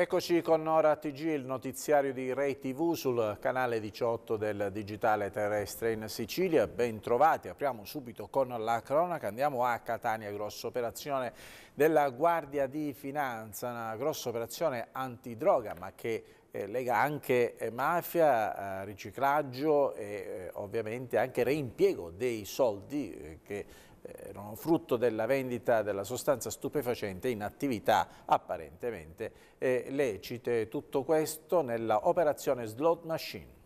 Eccoci con Nora TG, il notiziario di Rai TV sul canale 18 del Digitale Terrestre in Sicilia. Ben trovati, apriamo subito con la cronaca. Andiamo a Catania, grossa operazione della Guardia di Finanza, una grossa operazione antidroga ma che eh, lega anche eh, mafia, eh, riciclaggio e eh, ovviamente anche reimpiego dei soldi eh, che erano frutto della vendita della sostanza stupefacente in attività apparentemente eh, lecite. Tutto questo nella operazione Slot Machine.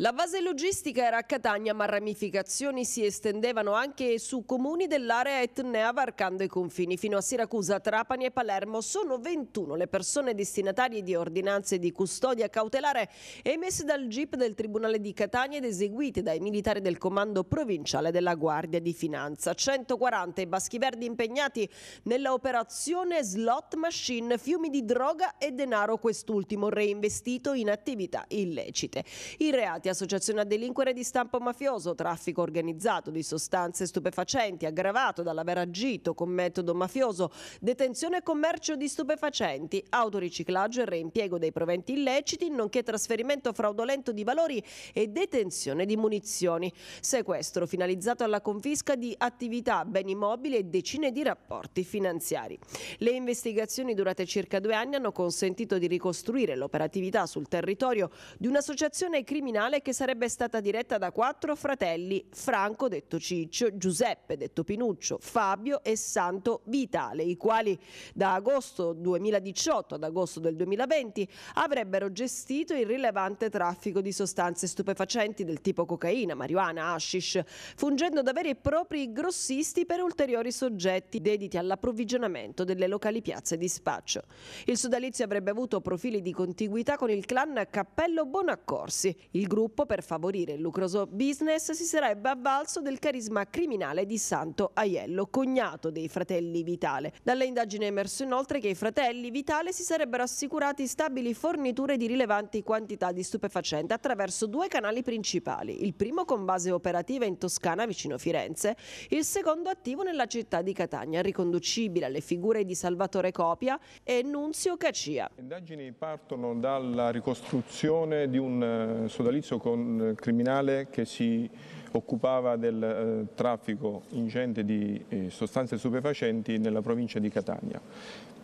La base logistica era a Catania, ma ramificazioni si estendevano anche su comuni dell'area etnea varcando i confini. Fino a Siracusa, Trapani e Palermo sono 21 le persone destinatarie di ordinanze di custodia cautelare emesse dal GIP del Tribunale di Catania ed eseguite dai militari del Comando Provinciale della Guardia di Finanza. 140 i baschi verdi impegnati nella operazione Slot Machine, fiumi di droga e denaro, quest'ultimo reinvestito in attività illecite. I reati reati, associazione a delinquere di stampo mafioso, traffico organizzato di sostanze stupefacenti, aggravato dall'aver agito con metodo mafioso, detenzione e commercio di stupefacenti, autoriciclaggio e reimpiego dei proventi illeciti, nonché trasferimento fraudolento di valori e detenzione di munizioni, sequestro finalizzato alla confisca di attività, beni mobili e decine di rapporti finanziari. Le investigazioni durate circa due anni hanno consentito di ricostruire l'operatività sul territorio di un'associazione criminale finale che sarebbe stata diretta da quattro fratelli, Franco detto Ciccio, Giuseppe detto Pinuccio, Fabio e Santo Vitale, i quali da agosto 2018 ad agosto del 2020 avrebbero gestito il rilevante traffico di sostanze stupefacenti del tipo cocaina, marijuana, hashish, fungendo da veri e propri grossisti per ulteriori soggetti dediti all'approvvigionamento delle locali piazze di spaccio. Il sodalizio avrebbe avuto profili di contiguità con il clan Cappello Bonaccorsi, il gruppo gruppo per favorire il lucroso business si sarebbe avvalso del carisma criminale di Santo Aiello, cognato dei fratelli Vitale. Dalle indagini è emerso inoltre che i fratelli Vitale si sarebbero assicurati stabili forniture di rilevanti quantità di stupefacente attraverso due canali principali, il primo con base operativa in Toscana vicino Firenze, il secondo attivo nella città di Catania, riconducibile alle figure di Salvatore Copia e Nunzio Cacia. Le indagini partono dalla ricostruzione di un eh, sodalizio confronto con un criminale che si occupava del eh, traffico ingente di eh, sostanze stupefacenti nella provincia di Catania.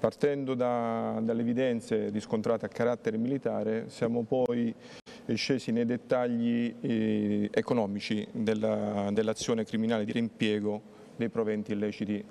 Partendo da, dalle evidenze riscontrate a carattere militare siamo poi eh, scesi nei dettagli eh, economici dell'azione dell criminale di reimpiego dei proventi illeciti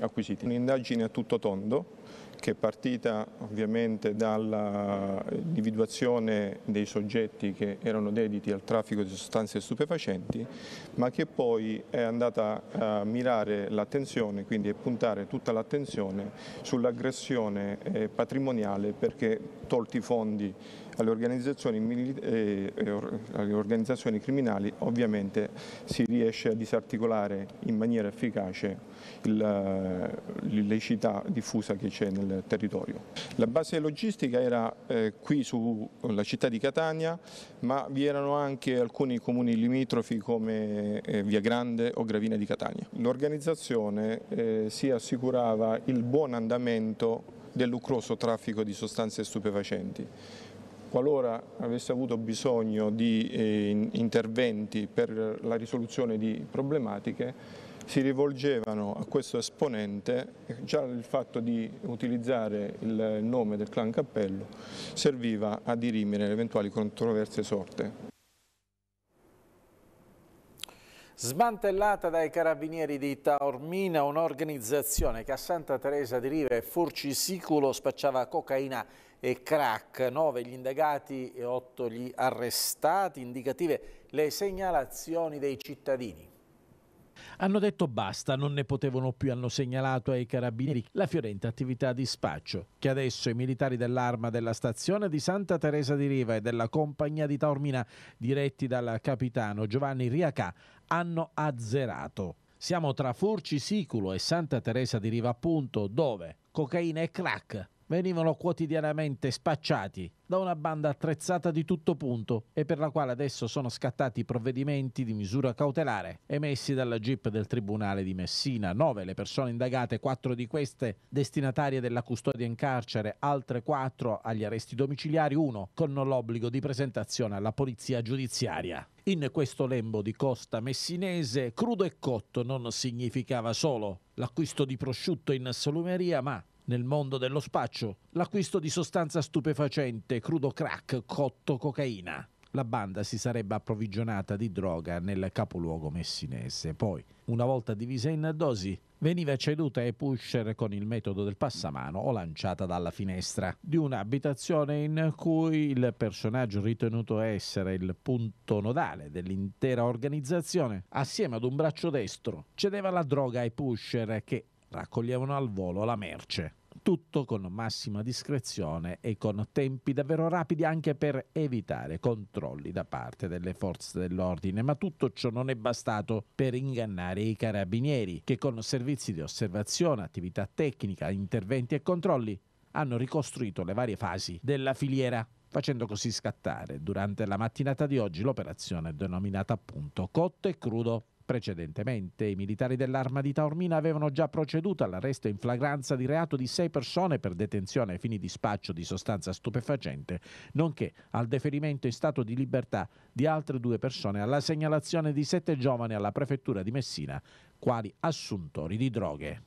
acquisiti. Un'indagine a tutto tondo che è partita ovviamente dall'individuazione dei soggetti che erano dediti al traffico di sostanze stupefacenti, ma che poi è andata a mirare l'attenzione, quindi a puntare tutta l'attenzione sull'aggressione eh, patrimoniale perché tolti i fondi alle organizzazioni, eh, eh alle organizzazioni criminali ovviamente si riesce a disarticolare in maniera efficace eh, l'illecità diffusa che c'è nel territorio. La base logistica era eh, qui sulla città di Catania, ma vi erano anche alcuni comuni limitrofi come eh, Via Grande o Gravina di Catania. L'organizzazione eh, si assicurava il buon andamento del lucroso traffico di sostanze stupefacenti qualora avesse avuto bisogno di eh, interventi per la risoluzione di problematiche si rivolgevano a questo esponente, già il fatto di utilizzare il nome del clan Cappello serviva a dirimere le eventuali controversie sorte. Smantellata dai carabinieri di Taormina, un'organizzazione che a Santa Teresa di Riva e Forcisiculo spacciava cocaina e crack, 9 gli indagati e 8 gli arrestati, indicative le segnalazioni dei cittadini. Hanno detto basta, non ne potevano più, hanno segnalato ai carabinieri la fiorente attività di spaccio, che adesso i militari dell'arma della stazione di Santa Teresa di Riva e della compagnia di Taormina, diretti dal capitano Giovanni Riacà, hanno azzerato. Siamo tra Forci Siculo e Santa Teresa di Riva appunto, dove cocaina e crack venivano quotidianamente spacciati da una banda attrezzata di tutto punto e per la quale adesso sono scattati i provvedimenti di misura cautelare emessi dalla GIP del Tribunale di Messina. Nove le persone indagate, quattro di queste destinatarie della custodia in carcere, altre quattro agli arresti domiciliari, uno con l'obbligo di presentazione alla polizia giudiziaria. In questo lembo di costa messinese, crudo e cotto non significava solo l'acquisto di prosciutto in salumeria, ma nel mondo dello spaccio, l'acquisto di sostanza stupefacente, crudo crack, cotto cocaina. La banda si sarebbe approvvigionata di droga nel capoluogo messinese. Poi, una volta divisa in dosi, veniva ceduta ai pusher con il metodo del passamano o lanciata dalla finestra di un'abitazione in cui il personaggio ritenuto essere il punto nodale dell'intera organizzazione, assieme ad un braccio destro, cedeva la droga ai pusher che raccoglievano al volo la merce tutto con massima discrezione e con tempi davvero rapidi anche per evitare controlli da parte delle forze dell'ordine, ma tutto ciò non è bastato per ingannare i carabinieri che con servizi di osservazione, attività tecnica, interventi e controlli hanno ricostruito le varie fasi della filiera facendo così scattare durante la mattinata di oggi l'operazione denominata appunto cotto e crudo. Precedentemente i militari dell'arma di Taormina avevano già proceduto all'arresto in flagranza di reato di sei persone per detenzione ai fini di spaccio di sostanza stupefacente, nonché al deferimento in stato di libertà di altre due persone alla segnalazione di sette giovani alla prefettura di Messina, quali assuntori di droghe.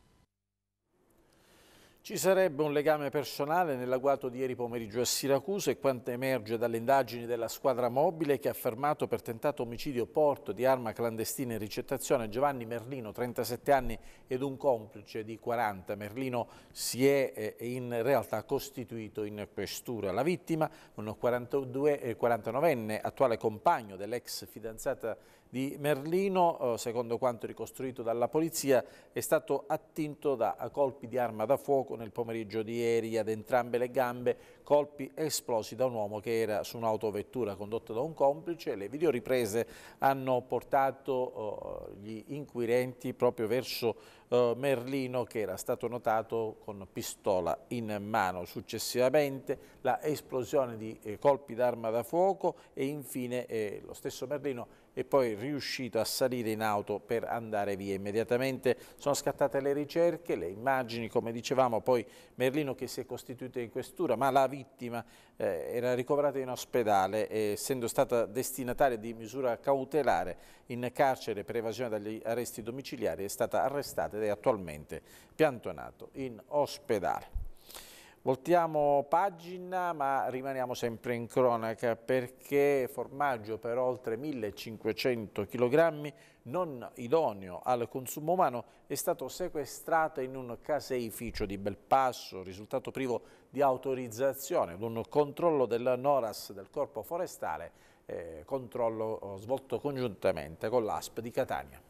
Ci sarebbe un legame personale nell'agguato di ieri pomeriggio a Siracusa e quanto emerge dalle indagini della squadra mobile che ha fermato per tentato omicidio porto di arma clandestina in ricettazione Giovanni Merlino, 37 anni, ed un complice di 40. Merlino si è eh, in realtà costituito in questura. La vittima, un 42, 49enne, eh, attuale compagno dell'ex fidanzata di Merlino, eh, secondo quanto ricostruito dalla polizia, è stato attinto da colpi di arma da fuoco fuoco nel pomeriggio di ieri ad entrambe le gambe, colpi esplosi da un uomo che era su un'autovettura condotta da un complice. Le videoriprese hanno portato uh, gli inquirenti proprio verso uh, Merlino che era stato notato con pistola in mano. Successivamente la esplosione di eh, colpi d'arma da fuoco e infine eh, lo stesso Merlino e poi riuscito a salire in auto per andare via immediatamente. Sono scattate le ricerche, le immagini, come dicevamo, poi Merlino che si è costituito in questura, ma la vittima eh, era ricoverata in ospedale, e, essendo stata destinataria di misura cautelare in carcere per evasione dagli arresti domiciliari, è stata arrestata ed è attualmente piantonato in ospedale. Voltiamo pagina ma rimaniamo sempre in cronaca perché formaggio per oltre 1500 kg non idoneo al consumo umano è stato sequestrato in un caseificio di Belpasso, risultato privo di autorizzazione ad un controllo del NORAS del Corpo Forestale, eh, controllo oh, svolto congiuntamente con l'ASP di Catania.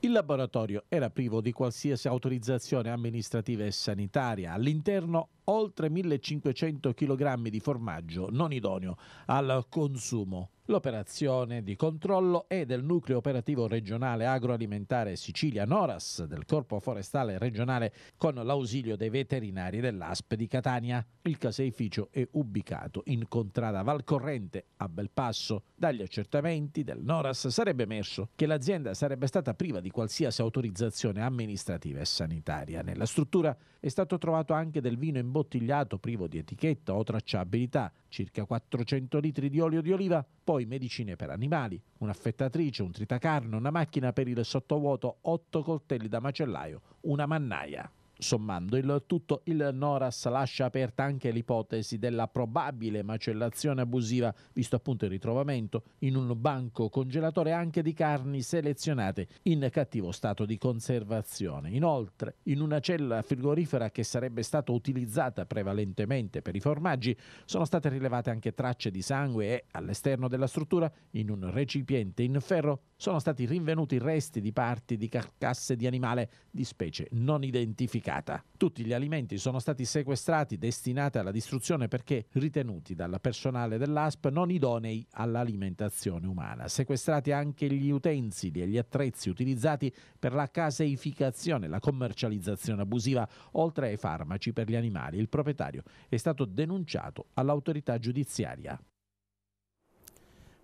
Il laboratorio era privo di qualsiasi autorizzazione amministrativa e sanitaria. All'interno oltre 1500 kg di formaggio non idoneo al consumo. L'operazione di controllo è del nucleo operativo regionale agroalimentare Sicilia Noras del Corpo Forestale regionale con l'ausilio dei veterinari dell'ASP di Catania. Il caseificio è ubicato in contrada Valcorrente a Belpasso. Dagli accertamenti del Noras sarebbe emerso che l'azienda sarebbe stata priva di qualsiasi autorizzazione amministrativa e sanitaria. Nella struttura è stato trovato anche del vino in bottiglia imbottigliato privo di etichetta o tracciabilità, circa 400 litri di olio di oliva, poi medicine per animali, un'affettatrice, un tritacarne, una macchina per il sottovuoto, 8 coltelli da macellaio, una mannaia. Sommando il tutto, il Noras lascia aperta anche l'ipotesi della probabile macellazione abusiva, visto appunto il ritrovamento in un banco congelatore anche di carni selezionate in cattivo stato di conservazione. Inoltre, in una cella frigorifera che sarebbe stata utilizzata prevalentemente per i formaggi, sono state rilevate anche tracce di sangue e, all'esterno della struttura, in un recipiente in ferro, sono stati rinvenuti resti di parti di carcasse di animale di specie non identificate confiscata. Tutti gli alimenti sono stati sequestrati, destinati alla distruzione perché ritenuti dal personale dell'ASP non idonei all'alimentazione umana. Sequestrati anche gli utensili e gli attrezzi utilizzati per la caseificazione, la commercializzazione abusiva, oltre ai farmaci per gli animali. Il proprietario è stato denunciato all'autorità giudiziaria.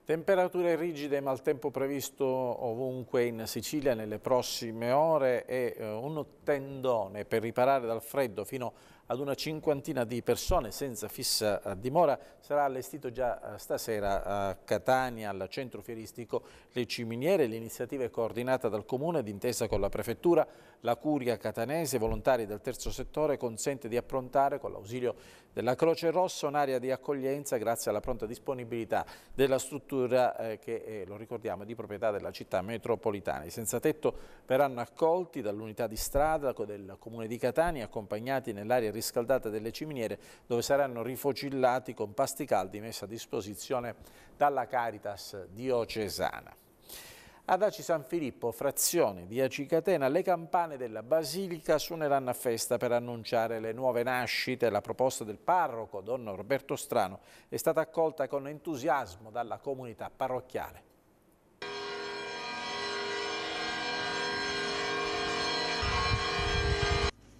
Temperature rigide e maltempo previsto ovunque in Sicilia nelle prossime ore e eh, un tendone per riparare dal freddo fino a ad una cinquantina di persone senza fissa eh, dimora. Sarà allestito già eh, stasera a Catania, al centro fieristico Le Ciminiere. L'iniziativa è coordinata dal Comune d'intesa con la Prefettura, la Curia Catanese, volontari del terzo settore, consente di approntare con l'ausilio della Croce Rossa un'area di accoglienza grazie alla pronta disponibilità della struttura eh, che, eh, lo ricordiamo, è di proprietà della città metropolitana. I senza tetto verranno accolti dall'unità di strada del Comune di Catania, accompagnati nell'area riscaldate delle ciminiere dove saranno rifocillati con pasti caldi messi a disposizione dalla Caritas diocesana. Ad Aci San Filippo, frazione di Aci Catena, le campane della Basilica suoneranno a festa per annunciare le nuove nascite. La proposta del parroco, Don Roberto Strano, è stata accolta con entusiasmo dalla comunità parrocchiale.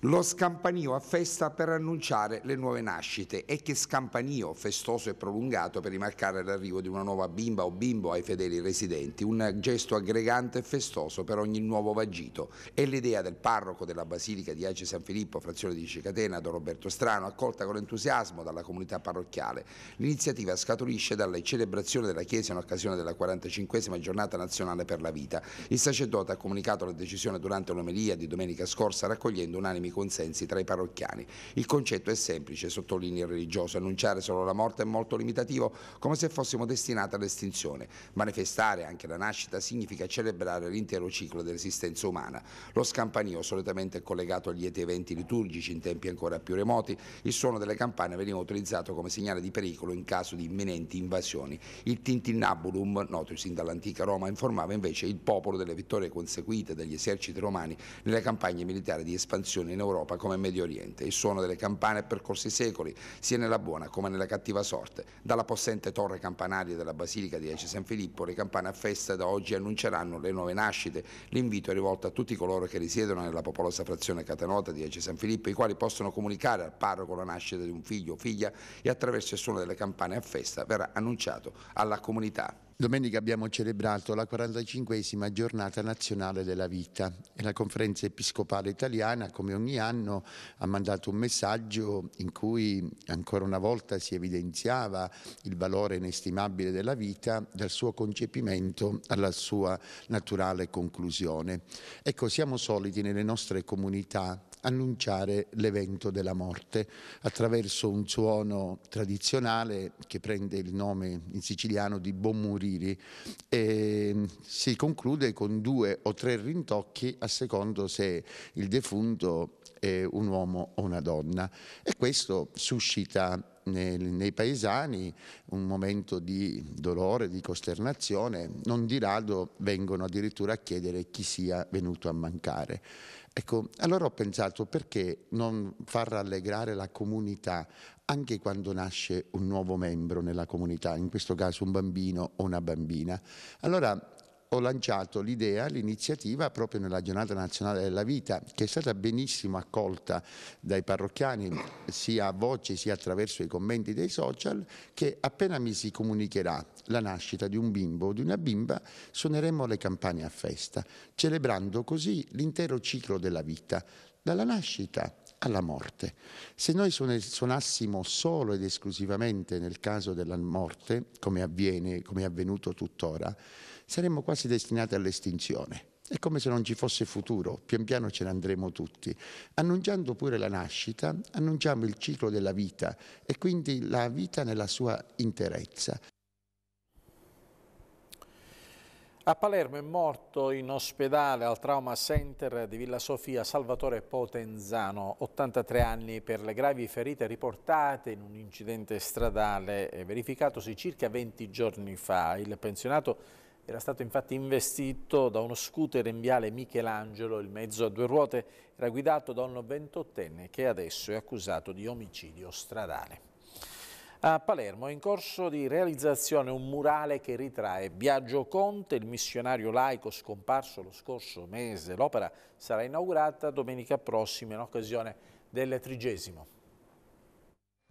Lo scampanio a festa per annunciare le nuove nascite e che scampanio festoso e prolungato per rimarcare l'arrivo di una nuova bimba o bimbo ai fedeli residenti, un gesto aggregante e festoso per ogni nuovo vagito. È l'idea del parroco della Basilica di Ace San Filippo, frazione di Cicatena, Don Roberto Strano, accolta con entusiasmo dalla comunità parrocchiale. L'iniziativa scaturisce dalle celebrazioni della Chiesa in occasione della 45esima giornata nazionale per la vita. Il sacerdote ha comunicato la decisione durante l'omelia di domenica scorsa raccogliendo unanimi consensi tra i parrocchiani. Il concetto è semplice, sottolinea il religioso, annunciare solo la morte è molto limitativo, come se fossimo destinati all'estinzione. Manifestare anche la nascita significa celebrare l'intero ciclo dell'esistenza umana. Lo scampanio solitamente è collegato agli eventi liturgici in tempi ancora più remoti, il suono delle campane veniva utilizzato come segnale di pericolo in caso di imminenti invasioni. Il tintinnabulum, noto sin dall'antica Roma, informava invece il popolo delle vittorie conseguite dagli eserciti romani nelle campagne militari di espansione in Europa come in Medio Oriente. Il suono delle campane è percorso i secoli, sia nella buona come nella cattiva sorte. Dalla possente torre campanaria della Basilica di Ece San Filippo, le campane a festa da oggi annunceranno le nuove nascite. L'invito è rivolto a tutti coloro che risiedono nella popolosa frazione catanota di Ece San Filippo, i quali possono comunicare al parroco la nascita di un figlio o figlia e attraverso il suono delle campane a festa verrà annunciato alla comunità. Domenica abbiamo celebrato la 45esima giornata nazionale della vita e la conferenza episcopale italiana come ogni anno ha mandato un messaggio in cui ancora una volta si evidenziava il valore inestimabile della vita dal suo concepimento alla sua naturale conclusione. Ecco, siamo soliti nelle nostre comunità annunciare l'evento della morte attraverso un suono tradizionale che prende il nome in siciliano di Buon e si conclude con due o tre rintocchi a secondo se il defunto è un uomo o una donna e questo suscita nei, nei paesani un momento di dolore, di costernazione, non di rado vengono addirittura a chiedere chi sia venuto a mancare. Ecco, allora ho pensato perché non far rallegrare la comunità anche quando nasce un nuovo membro nella comunità, in questo caso un bambino o una bambina. Allora ho lanciato l'idea, l'iniziativa proprio nella giornata nazionale della vita che è stata benissimo accolta dai parrocchiani sia a voce sia attraverso i commenti dei social che appena mi si comunicherà la nascita di un bimbo o di una bimba suoneremo le campane a festa celebrando così l'intero ciclo della vita dalla nascita alla morte. Se noi suonassimo solo ed esclusivamente nel caso della morte, come avviene, come è avvenuto tuttora, saremmo quasi destinati all'estinzione. È come se non ci fosse futuro, pian piano ce ne andremo tutti. Annunciando pure la nascita, annunciamo il ciclo della vita e quindi la vita nella sua interezza. A Palermo è morto in ospedale al Trauma Center di Villa Sofia Salvatore Potenzano, 83 anni per le gravi ferite riportate in un incidente stradale eh, verificatosi circa 20 giorni fa. Il pensionato era stato infatti investito da uno scooter in viale Michelangelo, il mezzo a due ruote era guidato da un 28enne che adesso è accusato di omicidio stradale. A Palermo è in corso di realizzazione un murale che ritrae Biagio Conte, il missionario laico scomparso lo scorso mese. L'opera sarà inaugurata domenica prossima in occasione del trigesimo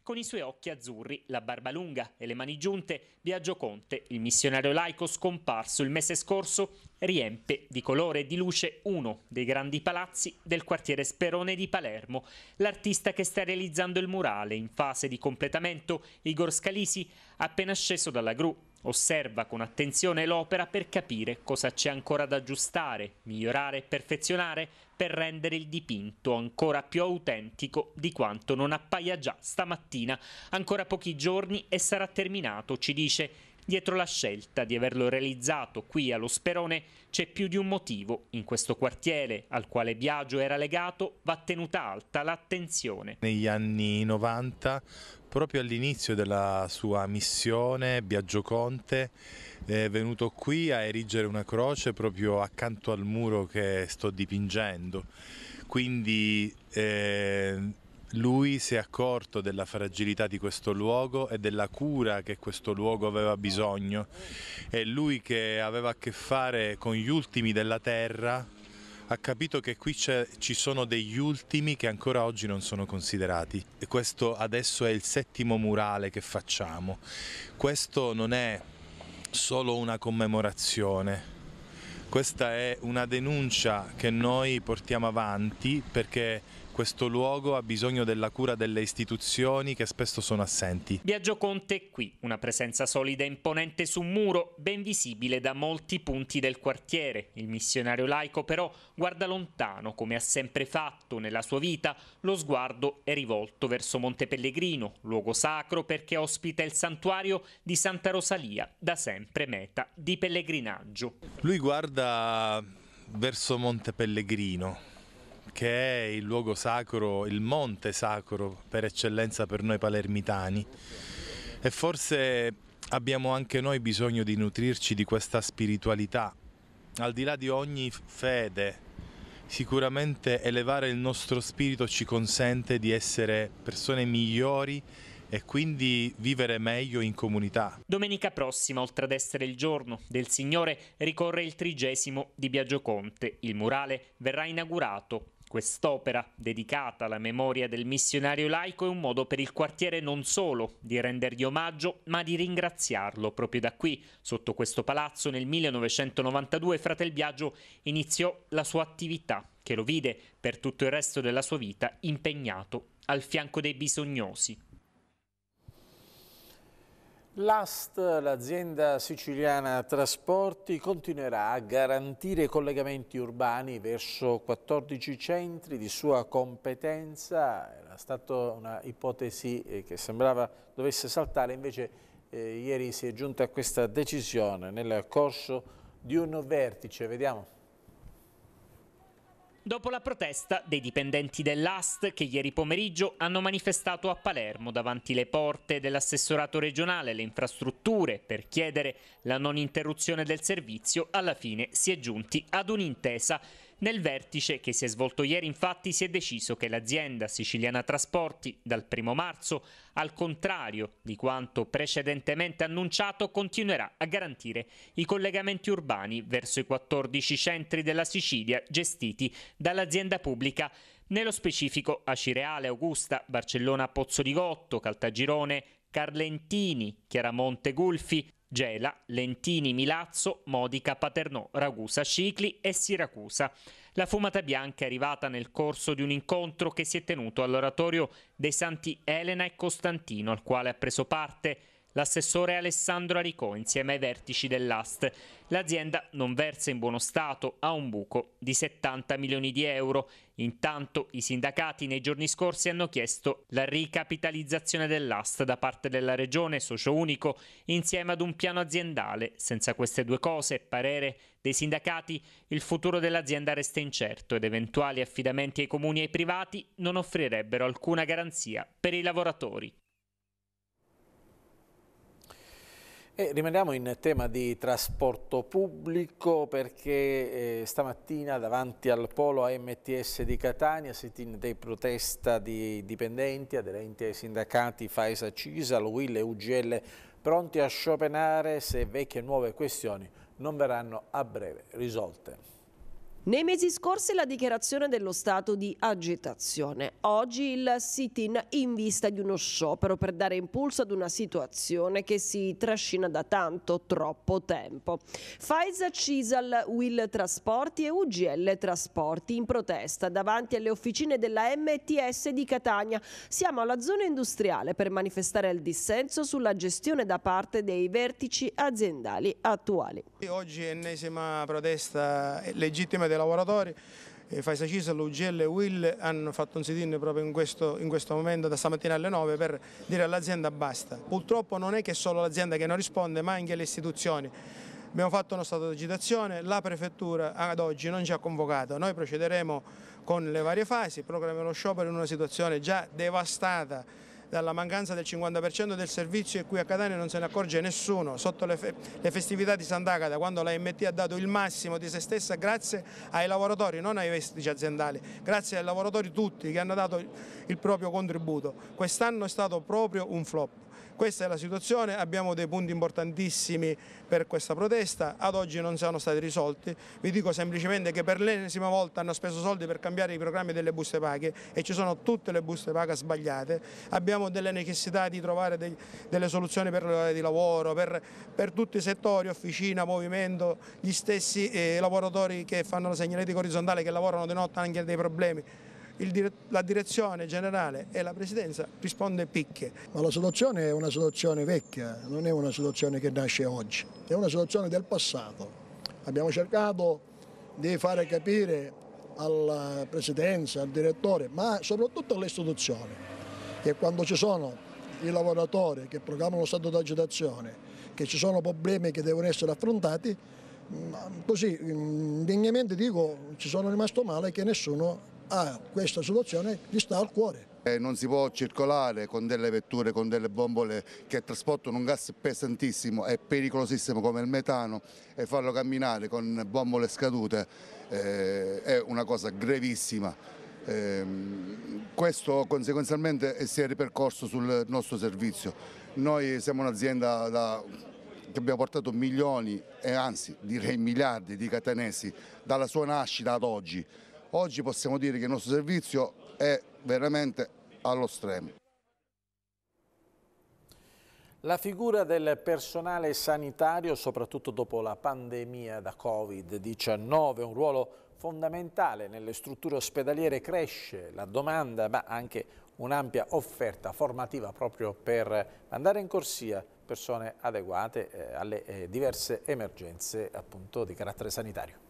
con i suoi occhi azzurri, la barba lunga e le mani giunte, Biagio Conte, il missionario laico scomparso il mese scorso, riempie di colore e di luce uno dei grandi palazzi del quartiere Sperone di Palermo. L'artista che sta realizzando il murale in fase di completamento, Igor Scalisi, appena sceso dalla gru, osserva con attenzione l'opera per capire cosa c'è ancora da aggiustare, migliorare e perfezionare per rendere il dipinto ancora più autentico di quanto non appaia già stamattina. Ancora pochi giorni e sarà terminato, ci dice. Dietro la scelta di averlo realizzato qui allo Sperone c'è più di un motivo. In questo quartiere al quale Biagio era legato va tenuta alta l'attenzione. Negli anni 90 proprio all'inizio della sua missione Biagio Conte è venuto qui a erigere una croce proprio accanto al muro che sto dipingendo. Quindi eh, lui si è accorto della fragilità di questo luogo e della cura che questo luogo aveva bisogno. È lui che aveva a che fare con gli ultimi della terra ha capito che qui ci sono degli ultimi che ancora oggi non sono considerati. E questo adesso è il settimo murale che facciamo. Questo non è solo una commemorazione, questa è una denuncia che noi portiamo avanti perché questo luogo ha bisogno della cura delle istituzioni che spesso sono assenti. Biagio Conte è qui, una presenza solida e imponente su un muro, ben visibile da molti punti del quartiere. Il missionario laico però guarda lontano, come ha sempre fatto nella sua vita, lo sguardo è rivolto verso Monte Pellegrino, luogo sacro perché ospita il santuario di Santa Rosalia, da sempre meta di pellegrinaggio. Lui guarda verso Monte Pellegrino che è il luogo sacro, il monte sacro per eccellenza per noi palermitani e forse abbiamo anche noi bisogno di nutrirci di questa spiritualità, al di là di ogni fede. Sicuramente elevare il nostro spirito ci consente di essere persone migliori e quindi vivere meglio in comunità. Domenica prossima, oltre ad essere il giorno del Signore, ricorre il trigesimo di Biagio Conte. Il murale verrà inaugurato Quest'opera, dedicata alla memoria del missionario laico, è un modo per il quartiere non solo di rendergli omaggio, ma di ringraziarlo. Proprio da qui, sotto questo palazzo, nel 1992 Fratel Biagio iniziò la sua attività, che lo vide per tutto il resto della sua vita impegnato al fianco dei bisognosi. L'AST, l'azienda siciliana trasporti, continuerà a garantire collegamenti urbani verso 14 centri di sua competenza. Era stata una ipotesi eh, che sembrava dovesse saltare, invece eh, ieri si è giunta a questa decisione nel corso di un vertice. Vediamo dopo la protesta dei dipendenti dell'AST che ieri pomeriggio hanno manifestato a Palermo davanti le porte dell'assessorato regionale le infrastrutture per chiedere la non interruzione del servizio, alla fine si è giunti ad un'intesa nel vertice che si è svolto ieri infatti si è deciso che l'azienda siciliana Trasporti dal 1 marzo, al contrario di quanto precedentemente annunciato, continuerà a garantire i collegamenti urbani verso i 14 centri della Sicilia gestiti dall'azienda pubblica, nello specifico Acireale, Augusta, Barcellona Pozzo di Gotto, Caltagirone, Carlentini, Chiaramonte Gulfi, Gela, Lentini, Milazzo, Modica, Paternò, Ragusa, Scicli e Siracusa. La fumata bianca è arrivata nel corso di un incontro che si è tenuto all'oratorio dei Santi Elena e Costantino, al quale ha preso parte l'assessore Alessandro Aricò insieme ai vertici dell'AST. L'azienda non versa in buono stato, ha un buco di 70 milioni di euro. Intanto i sindacati nei giorni scorsi hanno chiesto la ricapitalizzazione dell'AST da parte della regione socio unico insieme ad un piano aziendale. Senza queste due cose, parere dei sindacati, il futuro dell'azienda resta incerto ed eventuali affidamenti ai comuni e ai privati non offrirebbero alcuna garanzia per i lavoratori. E rimaniamo in tema di trasporto pubblico perché eh, stamattina davanti al polo AMTS di Catania, sit-in dei protesta di dipendenti aderenti ai sindacati Faesa Cisa, Will e UGL pronti a sciopenare se vecchie e nuove questioni non verranno a breve risolte. Nei mesi scorsi la dichiarazione dello stato di agitazione, oggi il sit-in in vista di uno sciopero per dare impulso ad una situazione che si trascina da tanto, troppo tempo. Faisa Cisal, Will Trasporti e UGL Trasporti in protesta davanti alle officine della MTS di Catania. Siamo alla zona industriale per manifestare il dissenso sulla gestione da parte dei vertici aziendali attuali. Oggi è ennesima protesta legittima del dei lavoratori. E eh, Faisa Cisel, UGL e Will hanno fatto un sit-in proprio in questo, in questo, momento da stamattina alle 9 per dire all'azienda basta. Purtroppo non è che solo l'azienda che non risponde ma anche le istituzioni. Abbiamo fatto uno stato di agitazione, la prefettura ad oggi non ci ha convocato, noi procederemo con le varie fasi, programmiamo lo sciopero in una situazione già devastata dalla mancanza del 50% del servizio e qui a Catania non se ne accorge nessuno. Sotto le, fe le festività di Sant'Agata, quando la MT ha dato il massimo di se stessa grazie ai lavoratori, non ai vestiti aziendali, grazie ai lavoratori tutti che hanno dato il proprio contributo. Quest'anno è stato proprio un flop. Questa è la situazione, abbiamo dei punti importantissimi per questa protesta, ad oggi non sono stati risolti, vi dico semplicemente che per l'ennesima volta hanno speso soldi per cambiare i programmi delle buste paghe e ci sono tutte le buste paghe sbagliate, abbiamo delle necessità di trovare dei, delle soluzioni per l'ora di lavoro, per, per, tutti i settori, officina, movimento, gli stessi eh, lavoratori che fanno la segnaletica orizzontale che lavorano di notte hanno anche dei problemi dire la direzione generale e la presidenza risponde picche. Ma la situazione è una situazione vecchia, non è una situazione che nasce oggi, è una situazione del passato. Abbiamo cercato di fare capire alla presidenza, al direttore, ma soprattutto alle istituzioni, che quando ci sono i lavoratori che programmano lo stato di che ci sono problemi che devono essere affrontati, mm, così mm, indegnamente dico ci sono rimasto male che nessuno a questa soluzione gli sta al cuore. Eh, non si può circolare con delle vetture, con delle bombole che trasportano un gas pesantissimo e pericolosissimo come il metano e farlo camminare con bombole scadute eh, è una cosa gravissima. Eh, questo conseguenzialmente si è ripercorso sul nostro servizio. Noi siamo un'azienda da che abbiamo portato milioni e anzi direi miliardi di catanesi dalla sua nascita ad oggi Oggi possiamo dire che il nostro servizio è veramente allo stremo. La figura del personale sanitario, soprattutto dopo la pandemia da Covid-19, un ruolo fondamentale nelle strutture ospedaliere cresce la domanda, ma anche un'ampia offerta formativa proprio per mandare in corsia persone adeguate eh, alle eh, diverse emergenze appunto, di carattere sanitario.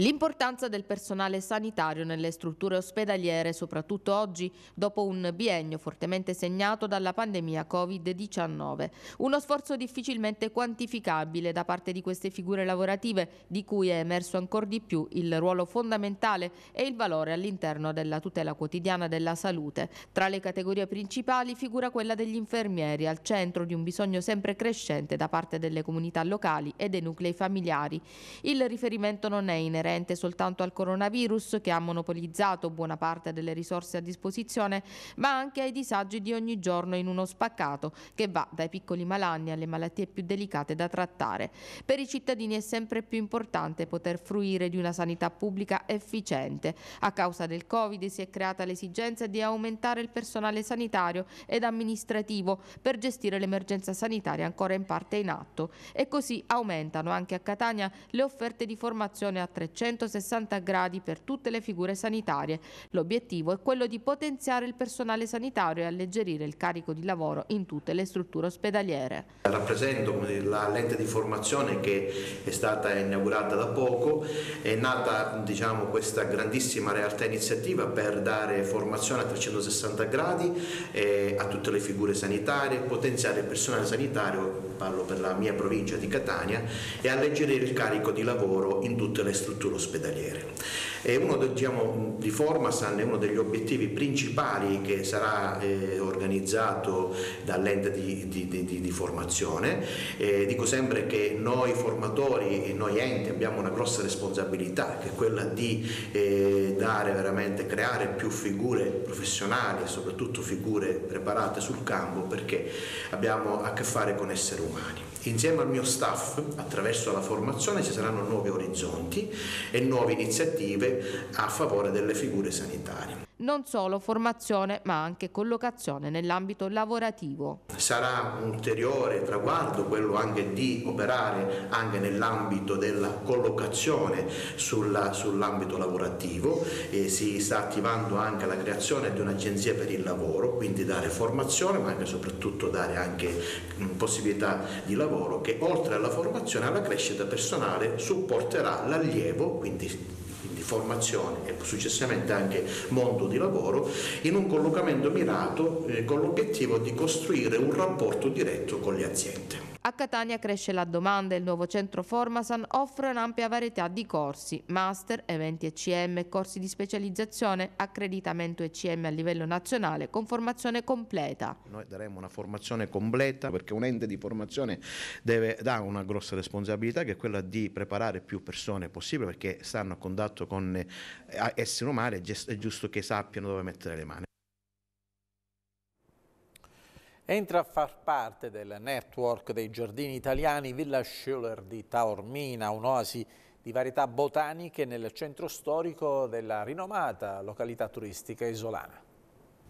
L'importanza del personale sanitario nelle strutture ospedaliere, soprattutto oggi, dopo un biennio fortemente segnato dalla pandemia Covid-19. Uno sforzo difficilmente quantificabile da parte di queste figure lavorative, di cui è emerso ancora di più il ruolo fondamentale e il valore all'interno della tutela quotidiana della salute. Tra le categorie principali figura quella degli infermieri, al centro di un bisogno sempre crescente da parte delle comunità locali e dei nuclei familiari. Il riferimento non è inerente inerente soltanto al coronavirus che ha monopolizzato buona parte delle risorse a disposizione, ma anche ai disagi di ogni giorno in uno spaccato che va dai piccoli malanni alle malattie più delicate da trattare. Per i cittadini è sempre più importante poter fruire di una sanità pubblica efficiente. A causa del Covid si è creata l'esigenza di aumentare il personale sanitario ed amministrativo per gestire l'emergenza sanitaria ancora in parte in atto e così aumentano anche a Catania le offerte di formazione a 300 360 gradi per tutte le figure sanitarie. L'obiettivo è quello di potenziare il personale sanitario e alleggerire il carico di lavoro in tutte le strutture ospedaliere. Rappresento la lente di formazione che è stata inaugurata da poco, è nata diciamo, questa grandissima realtà iniziativa per dare formazione a 360 gradi eh, a tutte le figure sanitarie, potenziare il personale sanitario, parlo per la mia provincia di Catania, e alleggerire il carico di lavoro in tutte le strutture strutture ospedaliere. È uno diciamo, di Formasan è uno degli obiettivi principali che sarà eh, organizzato dall'ente di, di, di, di formazione. Eh, dico sempre che noi formatori e noi enti abbiamo una grossa responsabilità che è quella di eh, dare veramente, creare più figure professionali e soprattutto figure preparate sul campo perché abbiamo a che fare con esseri umani. Insieme al mio staff, attraverso la formazione, ci saranno nuovi orizzonti e nuove iniziative a favore delle figure sanitarie non solo formazione ma anche collocazione nell'ambito lavorativo. Sarà un ulteriore traguardo quello anche di operare anche nell'ambito della collocazione sull'ambito lavorativo e si sta attivando anche la creazione di un'agenzia per il lavoro, quindi dare formazione ma anche soprattutto dare anche possibilità di lavoro che oltre alla formazione alla crescita personale supporterà l'allievo, quindi formazione e successivamente anche mondo di lavoro, in un collocamento mirato eh, con l'obiettivo di costruire un rapporto diretto con le aziende. A Catania cresce la domanda e il nuovo centro Formasan offre un'ampia varietà di corsi, master, eventi ECM, corsi di specializzazione, accreditamento ECM a livello nazionale con formazione completa. Noi daremo una formazione completa perché un ente di formazione deve, dà una grossa responsabilità che è quella di preparare più persone possibile perché stanno a contatto con eh, esseri umani, e è giusto che sappiano dove mettere le mani. Entra a far parte del network dei giardini italiani Villa Schuller di Taormina, un'oasi di varietà botaniche nel centro storico della rinomata località turistica isolana.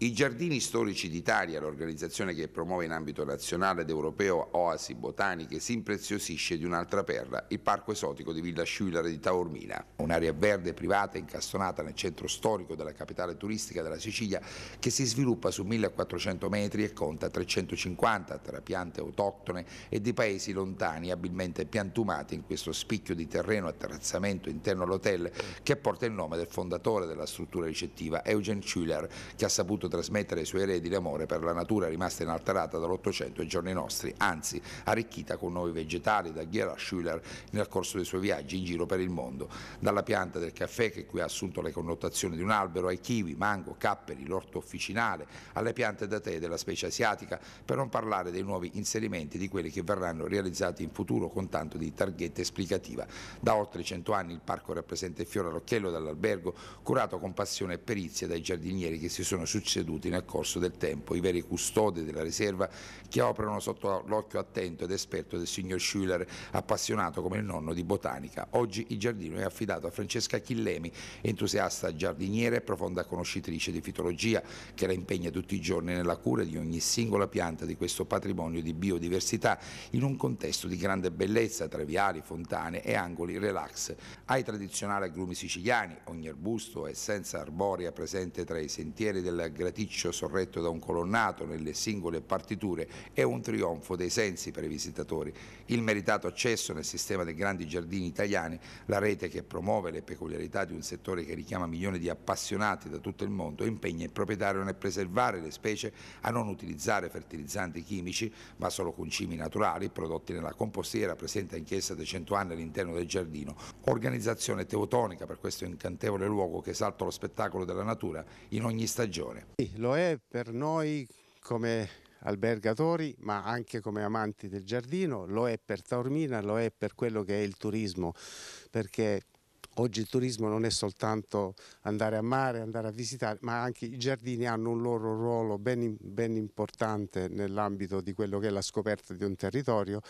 I Giardini Storici d'Italia, l'organizzazione che promuove in ambito nazionale ed europeo oasi botaniche, si impreziosisce di un'altra perla, il Parco Esotico di Villa Schuller di Taormina, un'area verde privata incastonata nel centro storico della capitale turistica della Sicilia che si sviluppa su 1400 metri e conta 350 tra piante autoctone e di paesi lontani abilmente piantumati in questo spicchio di terreno a terrazzamento interno all'hotel che porta il nome del fondatore della struttura ricettiva Eugen Schuller che ha saputo saputo trasmettere ai suoi eredi l'amore per la natura rimasta inalterata dall'Ottocento ai giorni nostri, anzi arricchita con nuovi vegetali da Gerhard Schuller nel corso dei suoi viaggi in giro per il mondo, dalla pianta del caffè che qui ha assunto le connotazioni di un albero ai kiwi, mango, capperi, l'orto officinale, alle piante da tè della specie asiatica, per non parlare dei nuovi inserimenti di quelli che verranno realizzati in futuro con tanto di targhetta esplicativa. Da oltre 100 anni il parco rappresenta il fiore all'occhiello dell'albergo, curato con passione e perizia dai giardinieri che si sono successi deceduti nel corso del tempo, i veri custodi della riserva che operano sotto l'occhio attento ed esperto del signor Schuller, appassionato come il nonno di botanica. Oggi il giardino è affidato a Francesca Chillemi, entusiasta giardiniera e profonda conoscitrice di fitologia, che la impegna tutti i giorni nella cura di ogni singola pianta di questo patrimonio di biodiversità in un contesto di grande bellezza tra viali, fontane e angoli relax. Ai tradizionali agrumi siciliani, ogni arbusto, essenza arborea presente tra i sentieri del Gran quadraticcio sorretto da un colonnato nelle singole partiture è un trionfo dei sensi per i visitatori. Il meritato accesso nel sistema dei grandi giardini italiani, la rete che promuove le peculiarità di un settore che richiama milioni di appassionati da tutto il mondo, impegna il proprietario nel preservare le specie a non utilizzare fertilizzanti chimici, ma solo concimi naturali prodotti nella compostiera presente chiesa da 100 anni all'interno del giardino. Organizzazione teutonica per questo incantevole luogo che esalta lo spettacolo della natura in ogni stagione. Lo è per noi come albergatori ma anche come amanti del giardino, lo è per Taormina, lo è per quello che è il turismo perché oggi il turismo non è soltanto andare a mare, andare a visitare ma anche i giardini hanno un loro ruolo ben, ben importante nell'ambito di quello che è la scoperta di un territorio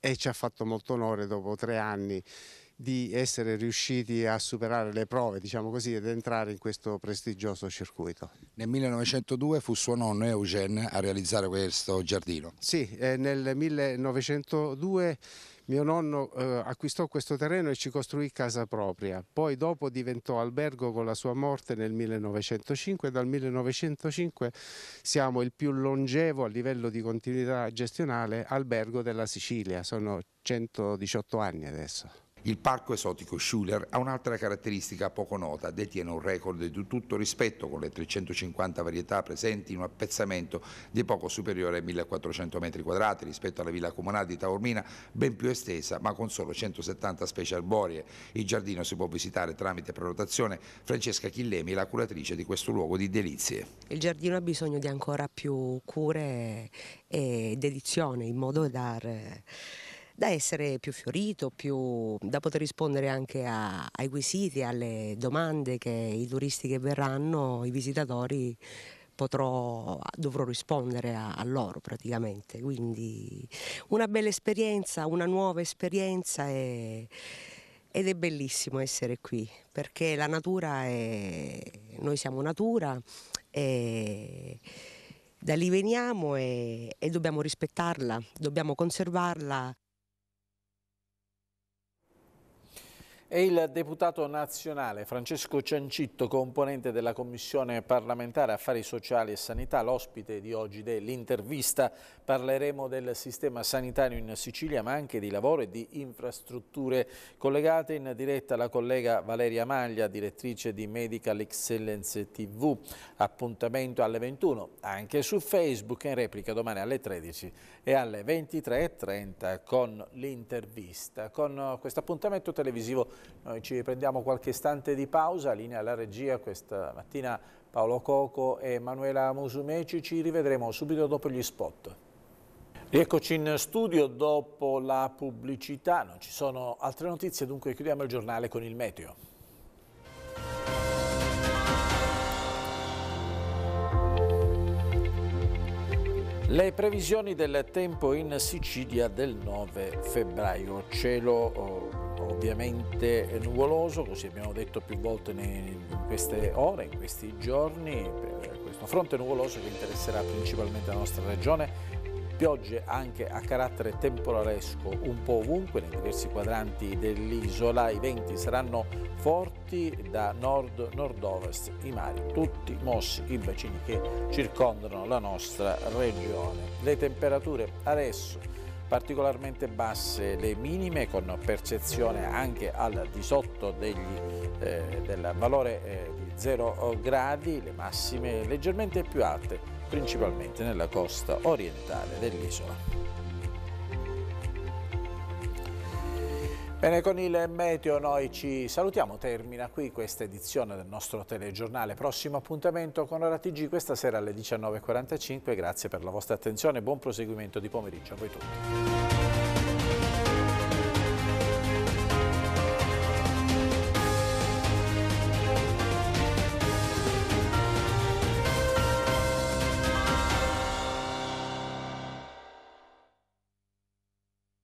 e ci ha fatto molto onore dopo tre anni di essere riusciti a superare le prove, diciamo così, ed entrare in questo prestigioso circuito. Nel 1902 fu suo nonno Eugen a realizzare questo giardino. Sì, eh, nel 1902 mio nonno eh, acquistò questo terreno e ci costruì casa propria, poi dopo diventò albergo con la sua morte nel 1905 e dal 1905 siamo il più longevo a livello di continuità gestionale albergo della Sicilia, sono 118 anni adesso. Il parco esotico Schuller ha un'altra caratteristica poco nota, detiene un record di tutto rispetto con le 350 varietà presenti in un appezzamento di poco superiore ai 1400 metri quadrati rispetto alla villa comunale di Taormina, ben più estesa ma con solo 170 specie arborie. Il giardino si può visitare tramite prenotazione. Francesca Chillemi la curatrice di questo luogo di delizie. Il giardino ha bisogno di ancora più cure e dedizione in modo da da essere più fiorito, più, da poter rispondere anche a, ai quesiti, alle domande che i turisti che verranno, i visitatori Potrò, dovrò rispondere a, a, loro praticamente. Quindi una bella esperienza, una nuova esperienza e, ed è bellissimo essere qui perché la natura è, noi siamo natura e da lì veniamo e, e dobbiamo rispettarla, dobbiamo conservarla. E il deputato nazionale Francesco Ciancitto, componente della Commissione parlamentare Affari Sociali e Sanità, l'ospite di oggi dell'intervista, parleremo del sistema sanitario in Sicilia ma anche di lavoro e di infrastrutture collegate in diretta la collega Valeria Maglia, direttrice di Medical Excellence TV, appuntamento alle 21, anche su Facebook in replica domani alle 13 e alle 23.30 con l'intervista. Con questo appuntamento televisivo noi ci prendiamo qualche istante di pausa, linea alla regia questa mattina Paolo Coco e Emanuela Musumeci, ci rivedremo subito dopo gli spot. Rieccoci in studio dopo la pubblicità, non ci sono altre notizie, dunque chiudiamo il giornale con il meteo. Le previsioni del tempo in Sicilia del 9 febbraio, cielo oh, ovviamente nuvoloso, così abbiamo detto più volte in queste ore, in questi giorni, per questo fronte nuvoloso che interesserà principalmente la nostra regione piogge anche a carattere temporalesco un po' ovunque nei diversi quadranti dell'isola, i venti saranno forti da nord-nord-ovest, i mari tutti mossi, i bacini che circondano la nostra regione. Le temperature adesso particolarmente basse le minime con percezione anche al di sotto degli, eh, del valore eh, di 0 gradi, le massime leggermente più alte principalmente nella costa orientale dell'isola. Bene, con il meteo noi ci salutiamo, termina qui questa edizione del nostro telegiornale. Prossimo appuntamento con Ora TG questa sera alle 19.45. Grazie per la vostra attenzione e buon proseguimento di pomeriggio a voi tutti.